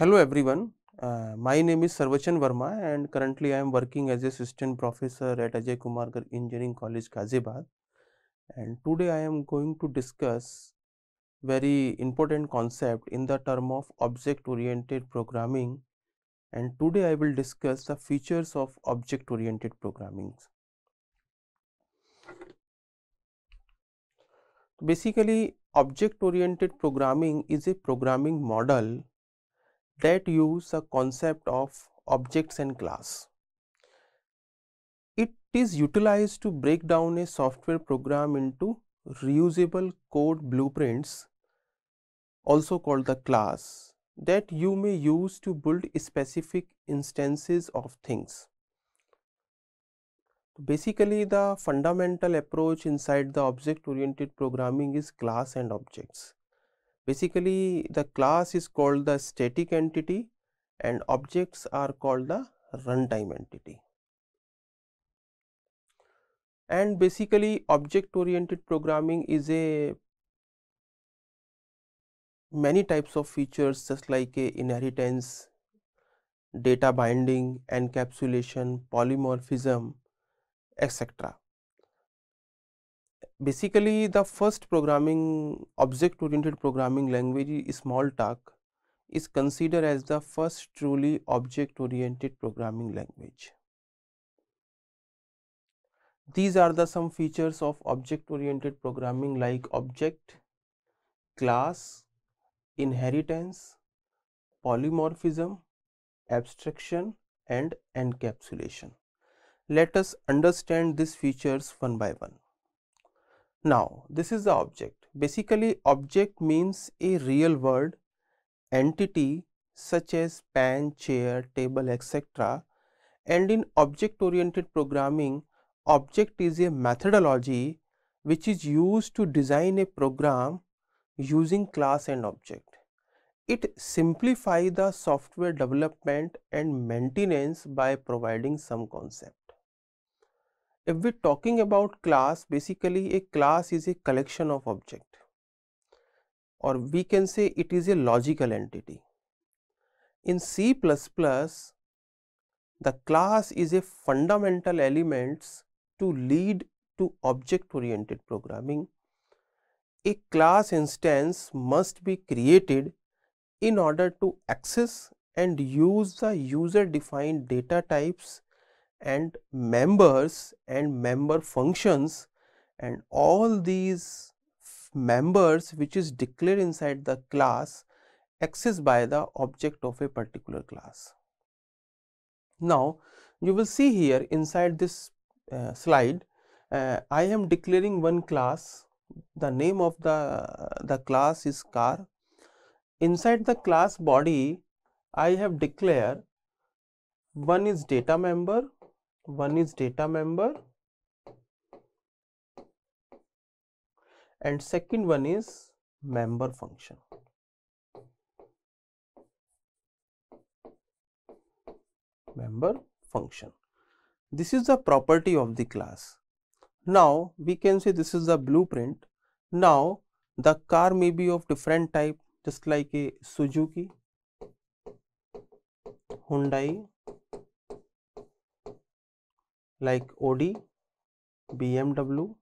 Hello everyone, uh, my name is Sarvachan Verma and currently I am working as assistant professor at Ajay Kumar Engineering College Ghaziabad and today I am going to discuss very important concept in the term of object oriented programming and today I will discuss the features of object oriented programming. Basically object oriented programming is a programming model that use a concept of objects and class. It is utilized to break down a software program into reusable code blueprints also called the class that you may use to build specific instances of things. Basically the fundamental approach inside the object oriented programming is class and objects. Basically, the class is called the static entity and objects are called the runtime entity. And basically, object oriented programming is a many types of features just like a inheritance, data binding, encapsulation, polymorphism, etc basically the first programming object oriented programming language Smalltalk is considered as the first truly object oriented programming language. These are the some features of object oriented programming like object, class, inheritance, polymorphism, abstraction and encapsulation. Let us understand these features one by one. Now, this is the object. Basically, object means a real world entity such as pan, chair, table, etc. And in object oriented programming, object is a methodology which is used to design a program using class and object. It simplifies the software development and maintenance by providing some concept if we're talking about class basically a class is a collection of object or we can say it is a logical entity. In C++ the class is a fundamental elements to lead to object oriented programming. A class instance must be created in order to access and use the user defined data types and members and member functions and all these members which is declared inside the class accessed by the object of a particular class. Now, you will see here inside this uh, slide, uh, I am declaring one class, the name of the, uh, the class is car. Inside the class body, I have declared one is data member one is data member and second one is member function member function this is the property of the class now we can say this is the blueprint now the car may be of different type just like a suzuki hyundai like Audi, BMW,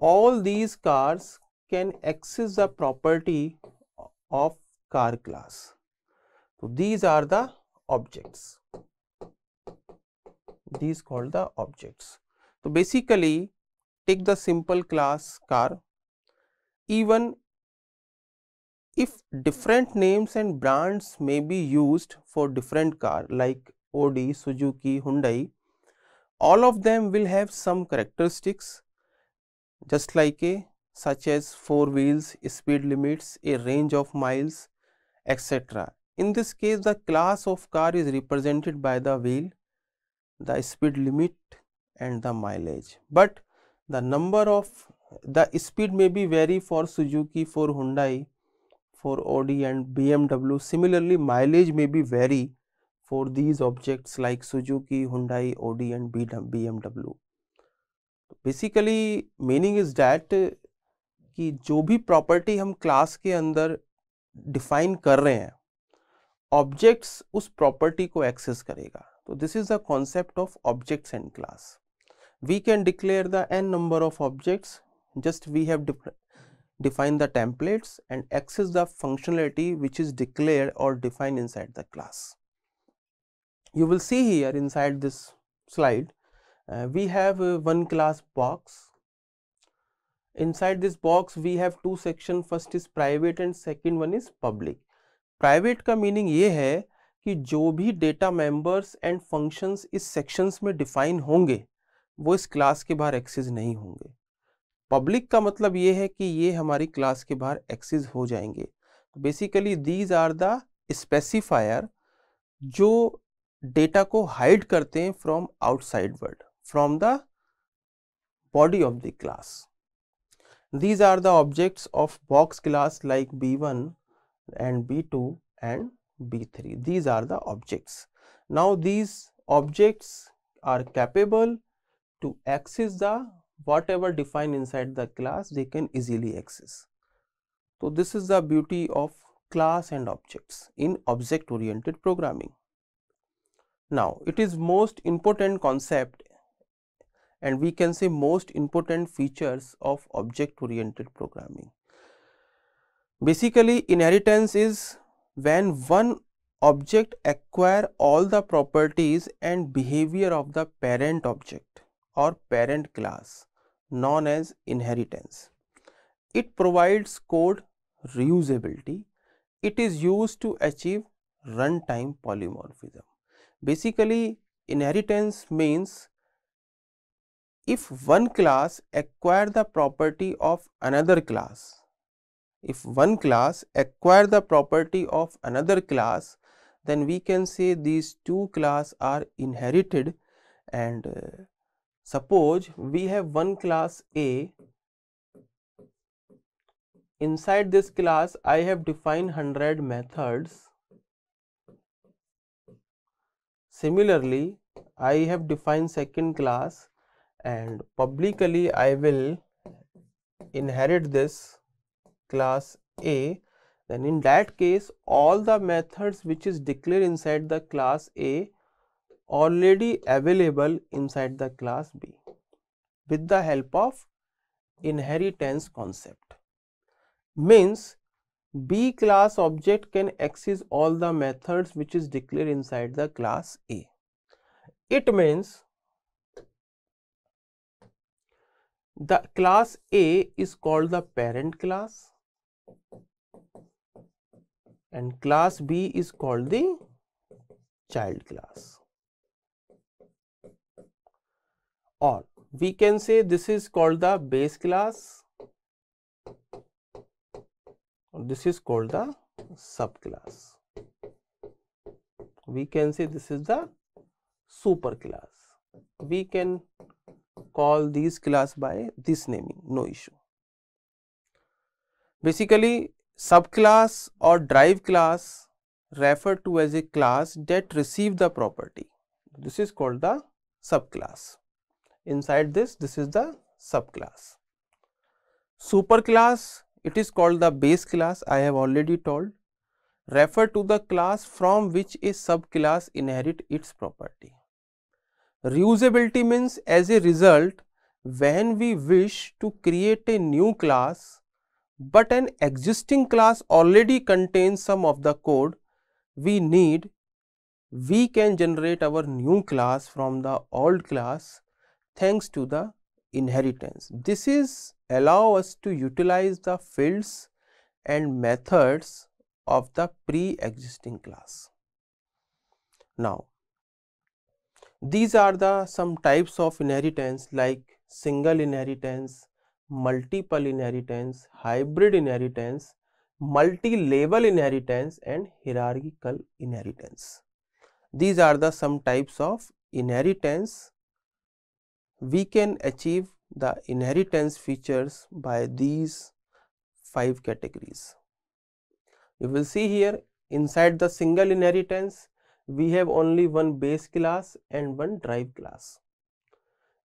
all these cars can access the property of car class. So, these are the objects, these called the objects. So, basically take the simple class car, even if different names and brands may be used for different car like Audi, Suzuki, Hyundai, all of them will have some characteristics just like a such as four wheels, speed limits, a range of miles etc. In this case the class of car is represented by the wheel, the speed limit and the mileage. But the number of the speed may be vary for Suzuki, for Hyundai, for Audi and BMW. Similarly, mileage may be vary for these objects like Suzuki, Hyundai, Audi and BMW. Basically meaning is that कि जो भी property हम class के अंदर define कर रहे हैं objects उस प्रॉपर्टी को एक्सेस करेगा तो this is the concept of objects and class we can declare the n number of objects just we have defined the templates and access the functionality which is declared or defined inside the class you will see here inside this slide uh, we have uh, one class box inside this box we have two section first is private and second one is public private ka meaning ye hai ki jo bhi data members and functions is sections mein define honge wo is class ke bahar access nahi honge public का मतलब ये है कि ये हमारी class के बाहर access हो जाएंगे basically these are the specifier जो डेटा को हाइड करते हैं from outside world from the body of the class these are the objects of box class like B one and B two and B three these are the objects now these objects are capable to access the whatever define inside the class they can easily access तो this is the beauty of class and objects in object oriented programming Now, it is most important concept and we can say most important features of object oriented programming. Basically, inheritance is when one object acquire all the properties and behavior of the parent object or parent class known as inheritance. It provides code reusability. It is used to achieve runtime polymorphism. Basically, inheritance means if one class acquire the property of another class, if one class acquire the property of another class, then we can say these two class are inherited and uh, suppose we have one class A inside this class I have defined 100 methods Similarly, I have defined second class and publicly I will inherit this class A then in that case all the methods which is declared inside the class A already available inside the class B with the help of inheritance concept means B class object can access all the methods which is declared inside the class A. It means the class A is called the parent class and class B is called the child class or we can say this is called the base class this is called the subclass we can say this is the superclass we can call this class by this naming no issue basically subclass or drive class refer to as a class that receive the property this is called the subclass inside this this is the subclass superclass it is called the base class I have already told. Refer to the class from which a subclass inherit its property. Reusability means as a result when we wish to create a new class but an existing class already contains some of the code we need we can generate our new class from the old class thanks to the inheritance. This is allow us to utilize the fields and methods of the pre-existing class. Now, these are the some types of inheritance like single inheritance, multiple inheritance, hybrid inheritance, multi-level inheritance and hierarchical inheritance. These are the some types of inheritance we can achieve the inheritance features by these five categories. You will see here inside the single inheritance we have only one base class and one drive class.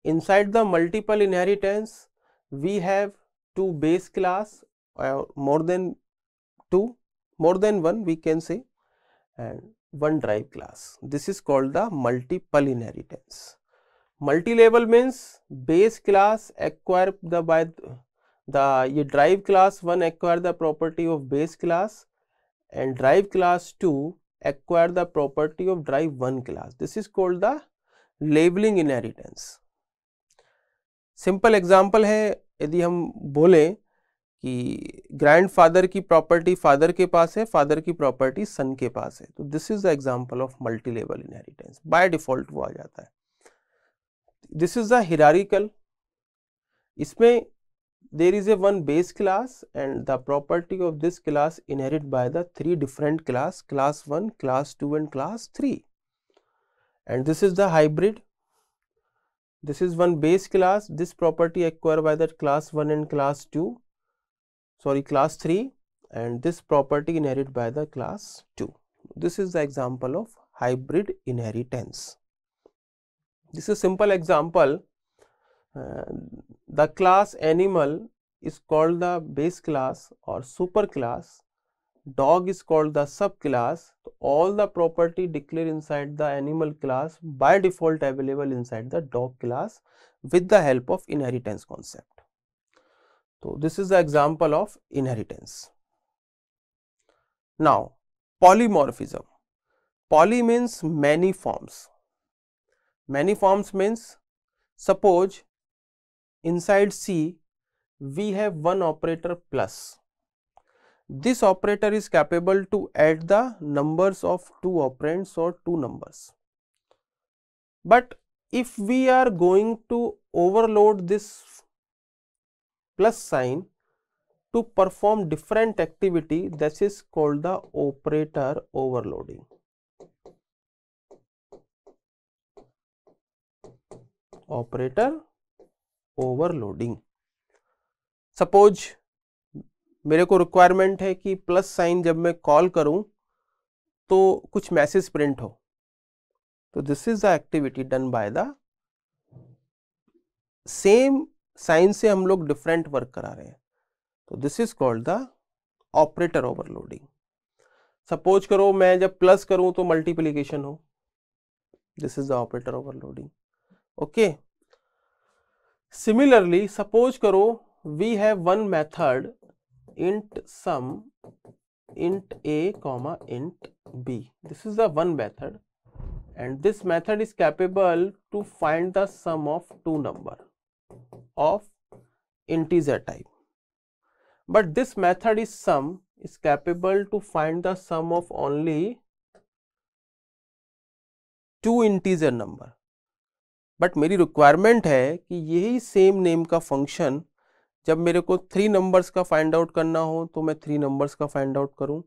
Inside the multiple inheritance we have two base class or uh, more than two more than one we can say and one drive class. This is called the multiple inheritance. Multi level means base class acquire the by the ये derive class one acquire the property of base class and derive class two acquire the property of derive one class this is called the levelling inheritance simple example है यदि हम बोले कि grandfather की property father के पास है father की प्रॉपर्टी सन के पास है तो this is the example of multi level inheritance by default वो आ जाता है this is the hierarchical इसमें there is a one base class and the property of this class inherit by the three different class class 1 class 2 and class 3 and this is the hybrid this is one base class this property acquired by that class 1 and class 2 sorry class 3 and this property inherited by the class 2 this is the example of hybrid inheritance this is simple example. Uh, the class animal is called the base class or super class. Dog is called the subclass. So all the property declared inside the animal class by default available inside the dog class with the help of inheritance concept. So, this is the example of inheritance. Now, polymorphism. Poly means many forms. Many forms means suppose inside C we have one operator plus. This operator is capable to add the numbers of two operands or two numbers. But if we are going to overload this plus sign to perform different activity this is called the operator overloading. Operator overloading suppose मेरे को requirement है कि plus sign जब मैं call करूं तो कुछ message print हो तो this is the activity done by the same sign से हम लोग डिफरेंट वर्क करा रहे हैं तो this is called the operator overloading suppose करो मैं जब प्लस करूं तो मल्टीप्लीकेशन हो this is the operator overloading okay similarly suppose karo we have one method int sum int a comma int b this is the one method and this method is capable to find the sum of two number of integer type but this method is sum is capable to find the sum of only two integer number but मेरी requirement है कि यही same name का function जब मेरे को three numbers का find out करना हो तो मैं थ्री नंबर्स का फाइंड आउट करूं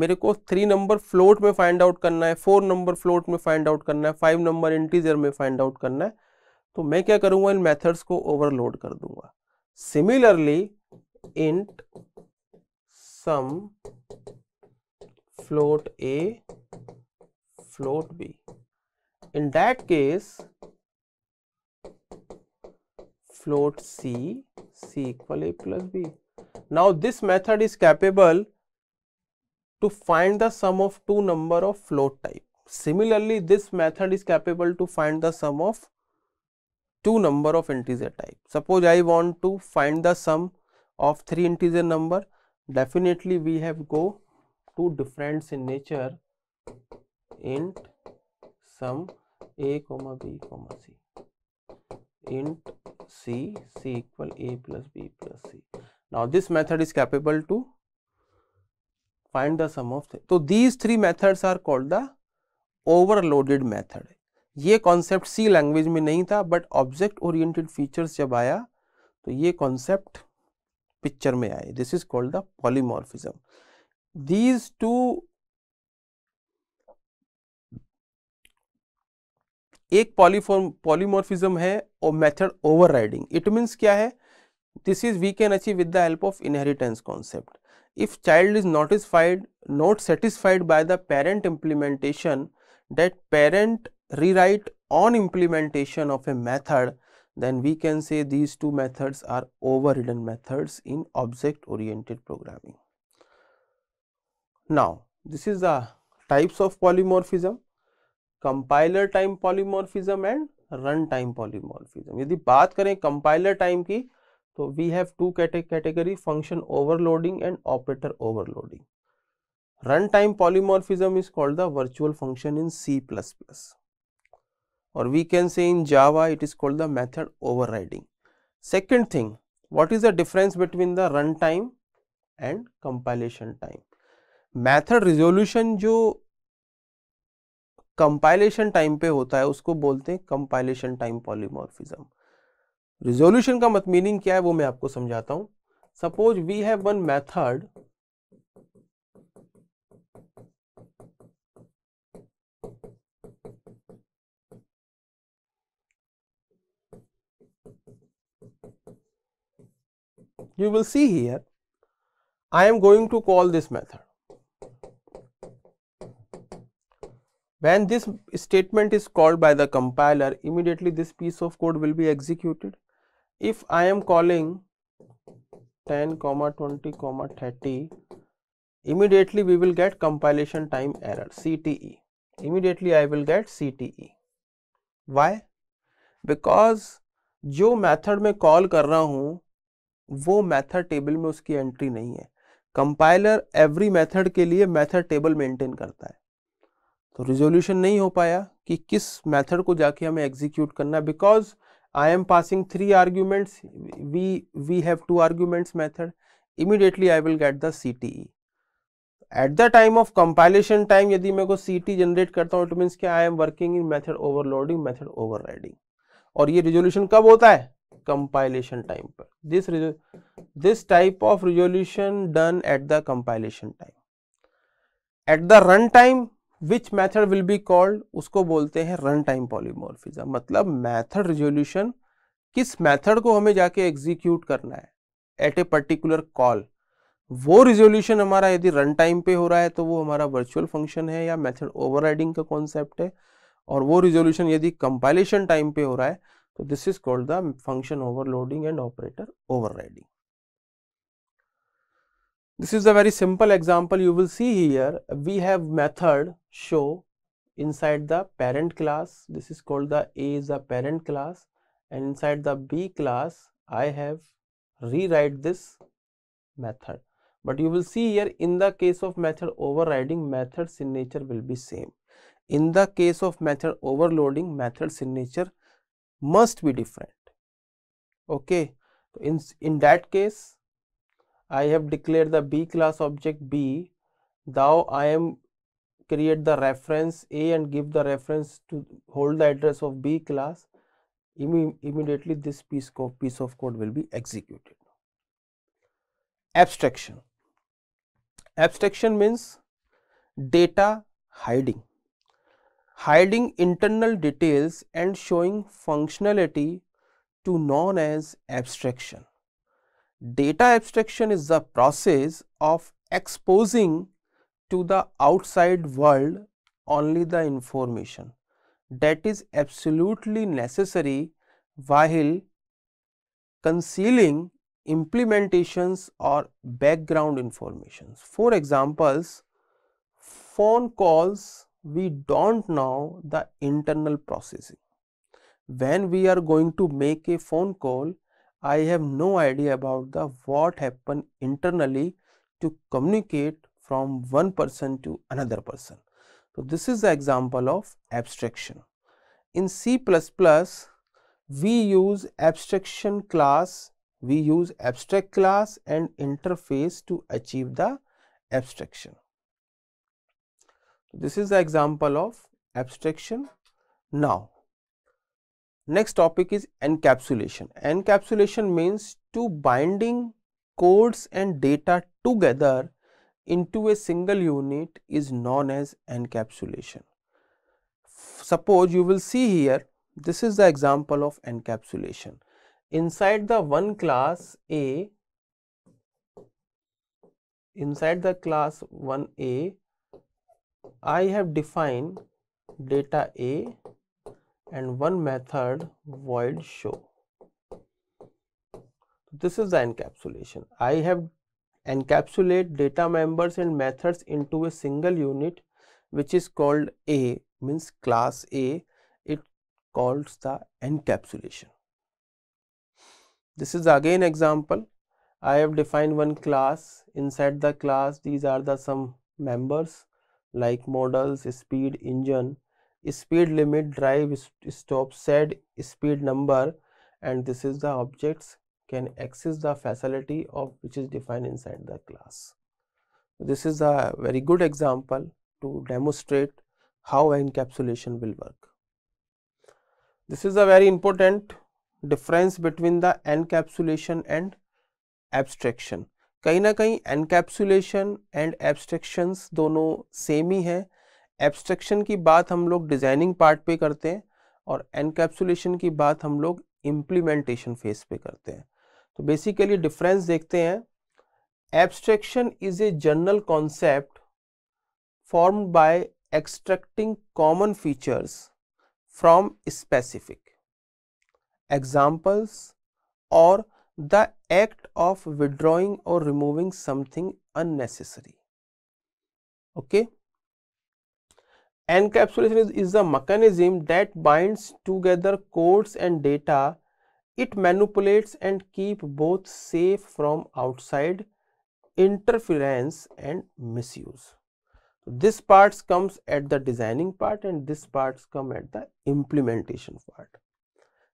मेरे को थ्री नंबर फ्लोट में फाइंड आउट करना है फोर नंबर फ्लोट में फाइंड आउट करना है फाइव नंबर इंटीजर में फाइंड आउट करना है तो मैं क्या करूंगा इन मेथड्स को ओवरलोड कर दूंगा similarly int sum float A float B in that case float C, C equal A plus B. Now, this method is capable to find the sum of two number of float type. Similarly, this method is capable to find the sum of two number of integer type. Suppose I want to find the sum of three integer number, definitely we have go to difference in nature int sum a comma b comma c int c c equal a plus b plus c now this method is capable to find the sum of so these three methods are called the overloaded method ये concept C language में नहीं था but object oriented features जब आया तो ये concept picture में आए this is called the polymorphism these two एक पॉलीफॉर्म पॉलीमोर्फिज्म है और मेथड ओवरराइडिंग इट मींस क्या है this is we can achieve with the help of inheritance concept if child is notisfied not satisfied by the parent implementation that parent rewrite own implementation of a method then we can say these two methods are overridden methods in object oriented programming now this is the types of polymorphism compiler time polymorphism and run time polymorphism यदि बात करें compiler time की तो we have two category function overloading and operator overloading run time polymorphism is called the virtual function in C plus plus और we can say in Java it is called the method overriding second thing what is the difference between the run time and compilation time method resolution जो compilation time पे होता है उसको बोलते हैं compilation time polymorphism resolution का मत meaning क्या है वो मैं आपको समझाता हूं suppose we have one method you will see here I am going to call this method When this statement is called by the compiler, immediately this piece of code will be executed. If I am calling 10 comma 20 comma 30 immediately we will get compilation time error CTE immediately I will get CTE why because जो मेथड में call कर रहा हूँ वो method table में उसकी entry नहीं है कंपाइलर एवरी मेथड के लिए मेथड टेबल मेंटेन करता है तो रिजोल्यूशन नहीं हो पाया कि किस मेथड को जाके हमें एग्जीक्यूट करना because I am passing three arguments we we have two arguments method immediately I will get the C T E at the time of compilation time यदि मैं को सी टी जनरेट करता हूँ it means कि I am working in method overloading overriding और ये resolution कब होता है कंपाइलेशन टाइम पर this this type of resolution done at the compilation time at the run time which method will be called उसको बोलते हैं रन टाइम पॉलीमोरफिजम मतलब मैथड रिजोल्यूशन किस मैथड को हमें जाके एग्जीक्यूट करना है एट ए पर्टिकुलर कॉल वो रिजोल्यूशन हमारा यदि रन टाइम पे हो रहा है तो वो हमारा वर्चुअल फंक्शन है या मेथड ओवरराइडिंग का कॉन्सेप्ट है और वो रिजोल्यूशन यदि कंपाइलेशन टाइम पे हो रहा है तो this is called the function overloading and operator overriding This is a very simple example you will see here. We have method show inside the parent class. This is called the A is a parent class and inside the B class I have rewrite this method. But you will see here in the case of method overriding method signature will be same. In the case of method overloading method signature must be different. Okay. In, in that case I have declared the B class object B. Now I am create the reference A and give the reference to hold the address of B class. Imme immediately this piece of, piece of code will be executed. Abstraction. Abstraction means data hiding. Hiding internal details and showing functionality to known as abstraction. Data abstraction is the process of exposing to the outside world only the information that is absolutely necessary while concealing implementations or background informations. For examples, phone calls we don't know the internal processing. When we are going to make a phone call, I have no idea about the what happen internally to communicate from one person to another person. So, this is the example of abstraction. In C++, we use abstraction class, we use abstract class and interface to achieve the abstraction. This is the example of abstraction. Now, Next topic is encapsulation. Encapsulation means to binding codes and data together into a single unit is known as encapsulation. Suppose you will see here, this is the example of encapsulation. Inside the one class A, inside the class 1A, I have defined data A and one method void show. This is the encapsulation. I have encapsulate data members and methods into a single unit which is called A means class A it calls the encapsulation. This is again example I have defined one class inside the class these are the some members like models speed engine speed limit drive stop said speed number and this is the objects can access the facility of which is defined inside the class. This is a very good example to demonstrate how encapsulation will work. This is a very important difference between the encapsulation and abstraction. कहीं ना कहीं encapsulation and abstractions दोनों same ही है abstraction की बात हम लोग डिज़ाइनिंग पार्ट पे करते हैं और एनकैप्सुलेशन की बात हम लोग इम्प्लीमेंटेशन फेज पे करते हैं तो बेसिकली डिफरेंस देखते हैं abstraction is a general concept form by extracting common features from specific examples और द एक्ट ऑफ विड्रॉइंग और removing something okay okay Encapsulation is, is a mechanism that binds together codes and data. It manipulates and keep both safe from outside interference and misuse. This part comes at the designing part and this part come at the implementation part.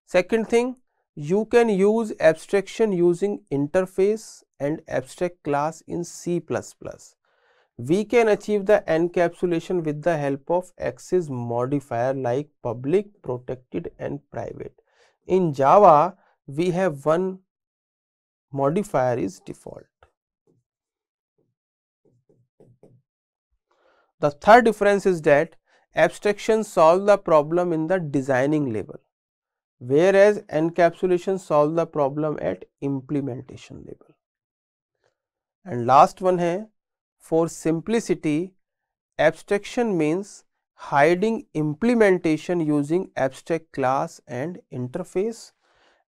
Second thing, you can use abstraction using interface and abstract class in C++ we can achieve the encapsulation with the help of access modifier like public, protected and private. In Java, we have one modifier is default. The third difference is that abstraction solve the problem in the designing level, whereas encapsulation solve the problem at implementation level. And last one है for simplicity, abstraction means hiding implementation using abstract class and interface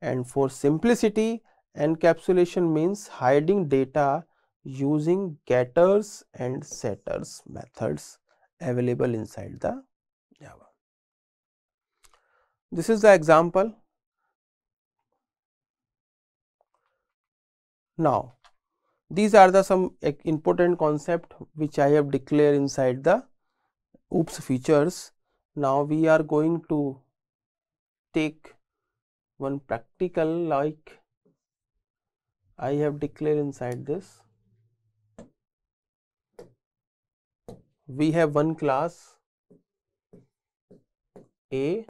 and for simplicity encapsulation means hiding data using getters and setters methods available inside the Java. This is the example. Now, these are the some important concept which I have declared inside the oops features. Now we are going to take one practical like I have declared inside this. We have one class A.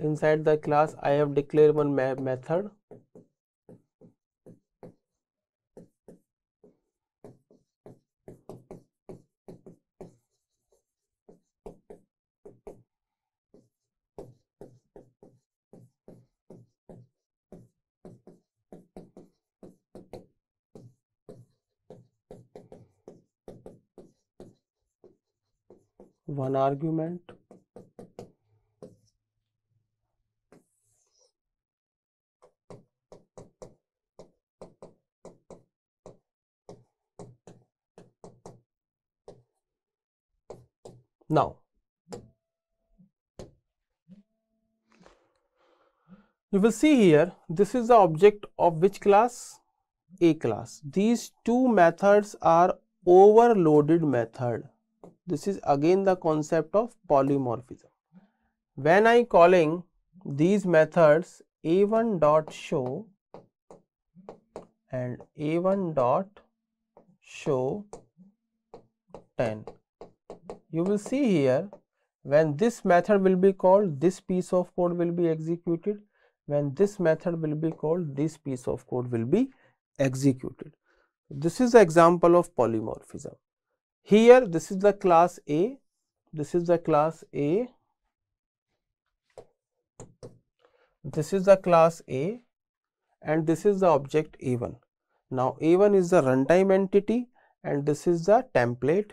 Inside the class I have declared one method one argument now you will see here this is the object of which class a class these two methods are overloaded method this is again the concept of polymorphism. When I calling these methods a1 dot show and a1 dot show 10 you will see here when this method will be called this piece of code will be executed when this method will be called this piece of code will be executed this is the example of polymorphism here this is the class A, this is the class A, this is the class A and this is the object A1. Now A1 is the runtime entity and this is the template.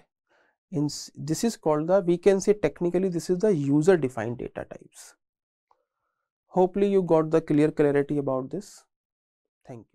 In, this is called the, we can say technically this is the user defined data types. Hopefully you got the clear clarity about this. Thank you.